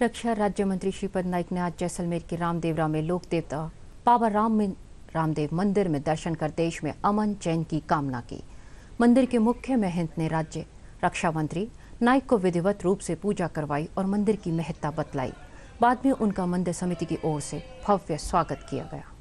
रक्षा राज्य मंत्री श्रीपद नाइक ने आज जैसलमेर के रामदेवरा में लोक देवता बाबा राम में रामदेव मंदिर में दर्शन कर देश में अमन चैन की कामना की मंदिर के मुख्य महंत ने राज्य रक्षा मंत्री नाइक को विधिवत रूप से पूजा करवाई और मंदिर की महत्ता बतलाई बाद में उनका मंदिर समिति की ओर से भव्य स्वागत किया गया